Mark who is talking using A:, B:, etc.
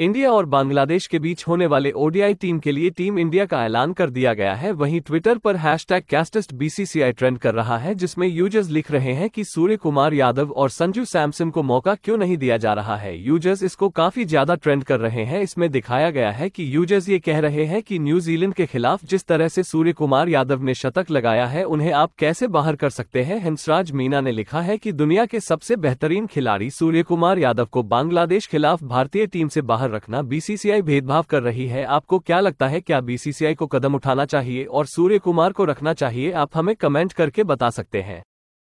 A: India और बांग्लादेश के बीच होने वाले ओडीआई टीम के लिए टीम इंडिया का ऐलान कर दिया गया है वहीं ट्विटर पर hashtag casteist BCCI trend कर रहा है जिसमें यूजर्स लिख रहे हैं कि सूर्य कुमार यादव और संजू सैमसन को मौका क्यों नहीं दिया जा रहा है यूजर्स इसको काफी ज्यादा ट्रेंड कर रहे हैं इसमें दिखाया गया है की यूजर्स ये कह रहे हैं की न्यूजीलैंड के खिलाफ जिस तरह से सूर्य कुमार यादव ने शतक लगाया है उन्हें आप कैसे बाहर कर सकते हैं हंसराज मीना ने लिखा है की दुनिया के सबसे बेहतरीन खिलाड़ी सूर्य कुमार यादव को बांग्लादेश खिलाफ भारतीय टीम से बाहर बाहर रखना बीसीसीआई भेदभाव कर रही है आपको क्या लगता है क्या बीसीसीआई को कदम उठाना चाहिए और सूर्य कुमार को रखना चाहिए आप हमें कमेंट करके बता सकते हैं